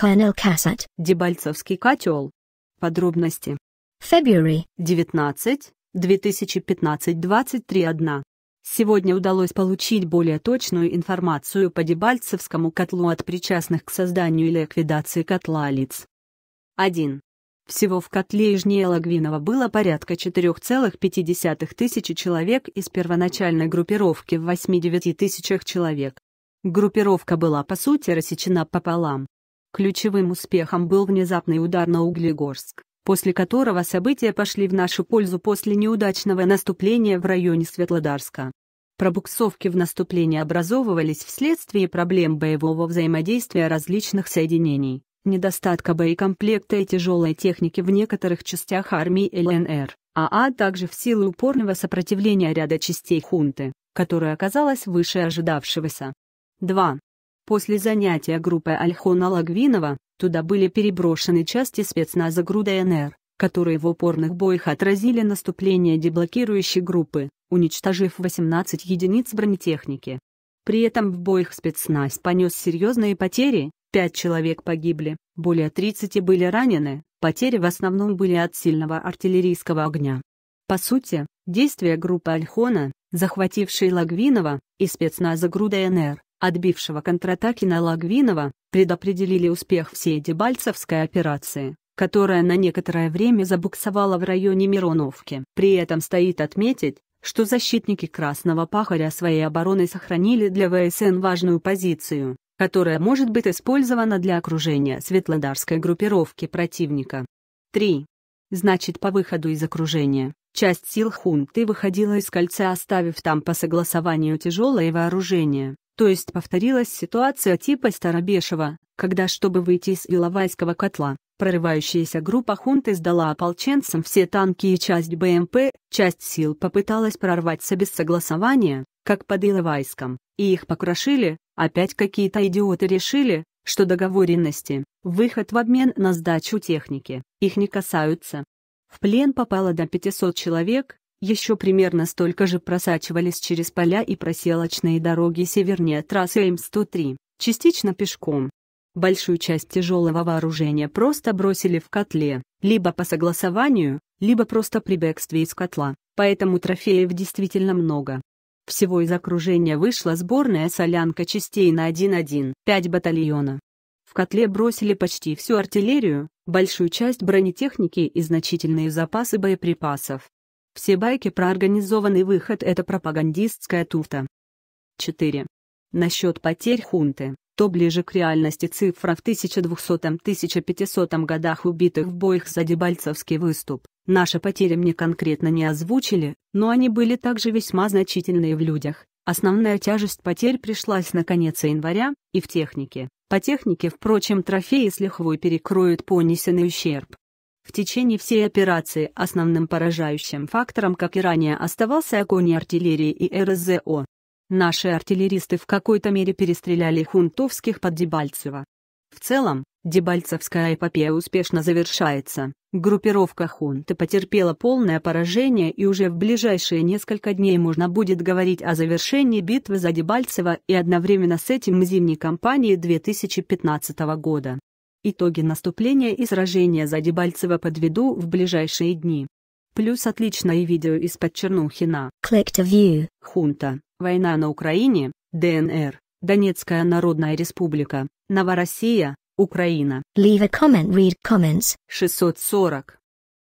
Канал Касат. Дебальцевский котел. Подробности. February 19, 2015-23-1. Сегодня удалось получить более точную информацию по Дебальцевскому котлу от причастных к созданию и ликвидации котла лиц. 1. Всего в котле Ижнее Лагвинова было порядка 4,5 тысячи человек из первоначальной группировки в 8-9 тысячах человек. Группировка была по сути рассечена пополам. Ключевым успехом был внезапный удар на Углегорск, после которого события пошли в нашу пользу после неудачного наступления в районе Светлодарска. Пробуксовки в наступлении образовывались вследствие проблем боевого взаимодействия различных соединений, недостатка боекомплекта и тяжелой техники в некоторых частях армии ЛНР, а, а также в силу упорного сопротивления ряда частей хунты, которая оказалась выше ожидавшегося. 2. После занятия группой Альхона Лагвинова, туда были переброшены части спецназа ГРУ ДНР, которые в упорных боях отразили наступление деблокирующей группы, уничтожив 18 единиц бронетехники. При этом в боях спецназ понес серьезные потери, 5 человек погибли, более 30 были ранены, потери в основном были от сильного артиллерийского огня. По сути, действия группы Альхона, захватившей Лагвинова, и спецназа ГРУ ДНР, отбившего контратаки на Лагвинова, предопределили успех всей Дебальцевской операции, которая на некоторое время забуксовала в районе Мироновки. При этом стоит отметить, что защитники Красного Пахаря своей обороной сохранили для ВСН важную позицию, которая может быть использована для окружения Светлодарской группировки противника. 3. Значит, по выходу из окружения Часть сил хунты выходила из кольца, оставив там по согласованию тяжелое вооружение, то есть повторилась ситуация типа Старобешева, когда, чтобы выйти из Иловайского котла, прорывающаяся группа хунты сдала ополченцам все танки и часть БМП, часть сил попыталась прорваться без согласования, как под Иловайском, и их покрошили, опять какие-то идиоты решили, что договоренности, выход в обмен на сдачу техники, их не касаются, в плен попало до 500 человек, еще примерно столько же просачивались через поля и проселочные дороги севернее трассы М-103, частично пешком. Большую часть тяжелого вооружения просто бросили в котле, либо по согласованию, либо просто при бегстве из котла, поэтому трофеев действительно много. Всего из окружения вышла сборная солянка частей на 1-1, 5 батальона котле бросили почти всю артиллерию, большую часть бронетехники и значительные запасы боеприпасов. Все байки про организованный выход — это пропагандистская туфта. 4. Насчет потерь хунты, то ближе к реальности цифра в 1200-1500 годах убитых в боях за Дебальцевский выступ. Наши потери мне конкретно не озвучили, но они были также весьма значительные в людях. Основная тяжесть потерь пришлась на конец января, и в технике. По технике, впрочем, трофеи с лихвой перекроют понесенный ущерб. В течение всей операции основным поражающим фактором, как и ранее, оставался огонь артиллерии и РЗО. Наши артиллеристы в какой-то мере перестреляли хунтовских под Дебальцево. В целом, Дебальцевская эпопея успешно завершается. Группировка хунты потерпела полное поражение и уже в ближайшие несколько дней можно будет говорить о завершении битвы за Дебальцево и одновременно с этим зимней кампании 2015 года. Итоги наступления и сражения за Дебальцево подведу в ближайшие дни. Плюс отличное видео из-под Чернухина. Click to view. Хунта. Война на Украине. ДНР. Донецкая Народная Республика. Новороссия. Украина. Leave a comment, read comments. 640.